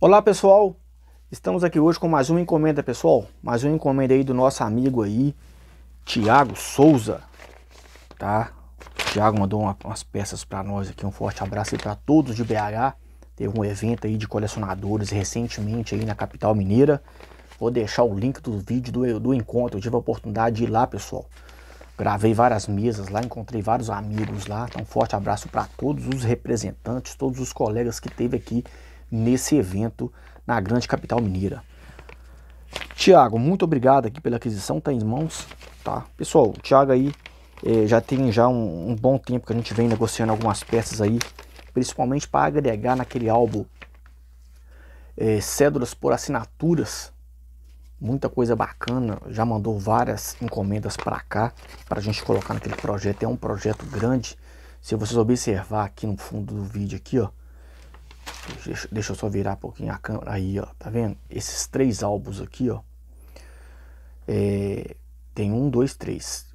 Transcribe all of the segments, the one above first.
Olá pessoal, estamos aqui hoje com mais uma encomenda pessoal, mais uma encomenda aí do nosso amigo aí, Tiago Souza, tá? O Tiago mandou uma, umas peças para nós aqui, um forte abraço aí para todos de BH, teve um evento aí de colecionadores recentemente aí na capital mineira, vou deixar o link do vídeo do, do encontro, eu tive a oportunidade de ir lá pessoal, gravei várias mesas lá, encontrei vários amigos lá, então um forte abraço para todos os representantes, todos os colegas que teve aqui nesse evento na grande capital mineira. Tiago, muito obrigado aqui pela aquisição, tá em mãos, tá? Pessoal, o Tiago aí eh, já tem já um, um, bom tempo que a gente vem negociando algumas peças aí, principalmente para agregar naquele álbum eh, Cédulas por Assinaturas, muita coisa bacana, já mandou várias encomendas para cá, para a gente colocar naquele projeto, é um projeto grande, se vocês observar aqui no fundo do vídeo aqui, ó, Deixa eu só virar um pouquinho a câmera. Aí, ó, tá vendo? Esses três álbuns aqui, ó. É, tem um, dois, três.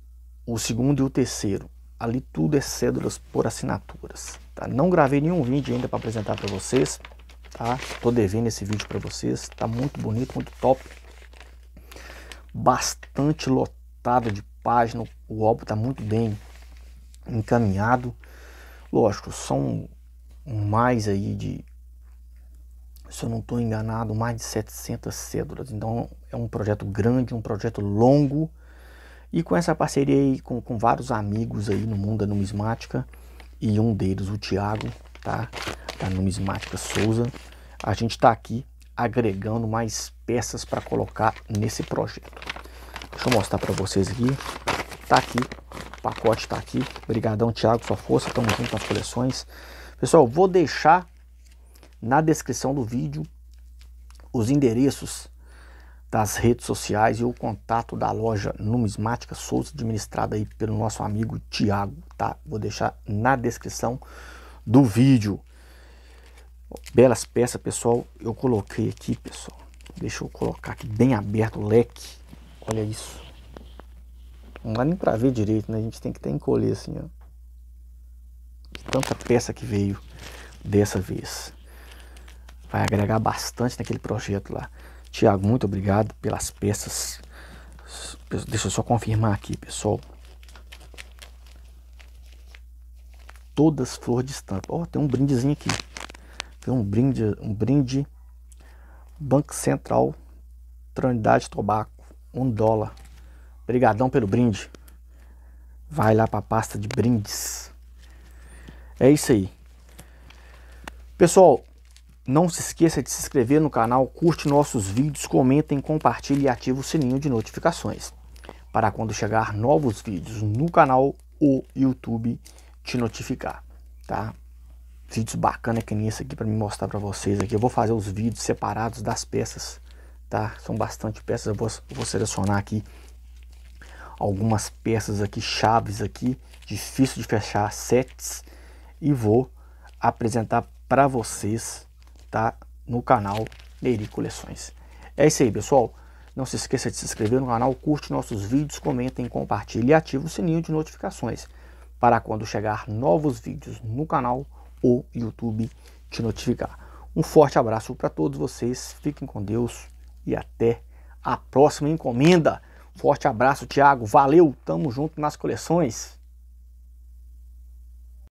O segundo e o terceiro. Ali tudo é cédulas por assinaturas. Tá? Não gravei nenhum vídeo ainda para apresentar para vocês. Tá? Tô devendo esse vídeo para vocês. Tá muito bonito, muito top. Bastante lotado de página. O álbum tá muito bem encaminhado. Lógico, são mais aí de se eu não estou enganado, mais de 700 cédulas. Então é um projeto grande, um projeto longo. E com essa parceria aí, com, com vários amigos aí no mundo da numismática, e um deles, o Tiago, tá? Da Numismática Souza, a gente está aqui agregando mais peças para colocar nesse projeto. Deixa eu mostrar para vocês aqui. Tá aqui, o pacote está aqui. Obrigadão, Tiago, sua força, estamos junto nas coleções. Pessoal, vou deixar na descrição do vídeo os endereços das redes sociais e o contato da loja Numismática Souza, administrada aí pelo nosso amigo Tiago, tá? Vou deixar na descrição do vídeo. Belas peças, pessoal, eu coloquei aqui, pessoal. Deixa eu colocar aqui bem aberto o leque. Olha isso. Não dá nem pra ver direito, né? A gente tem que até encolher assim, ó. tanta peça que veio dessa vez vai agregar bastante naquele projeto lá. Tiago, muito obrigado pelas peças. Deixa eu só confirmar aqui, pessoal. Todas flores de estampa. Ó, oh, tem um brindezinho aqui. Tem um brinde, um brinde Banco Central Trinidade Tobacco, um dólar. Obrigadão pelo brinde. Vai lá para a pasta de brindes. É isso aí. Pessoal, não se esqueça de se inscrever no canal, curte nossos vídeos, comentem, compartilhe e ative o sininho de notificações para quando chegar novos vídeos no canal ou YouTube te notificar, tá? Vídeos bacanas que nem esse aqui para me mostrar para vocês aqui. Eu vou fazer os vídeos separados das peças, tá? São bastante peças, eu vou, vou selecionar aqui algumas peças aqui, chaves aqui, difícil de fechar, sets e vou apresentar para vocês tá no canal Neri Coleções. É isso aí, pessoal. Não se esqueça de se inscrever no canal, curte nossos vídeos, comentem, compartilhe e ative o sininho de notificações para quando chegar novos vídeos no canal, ou YouTube te notificar. Um forte abraço para todos vocês, fiquem com Deus e até a próxima encomenda. Forte abraço, Thiago. Valeu, tamo junto nas coleções.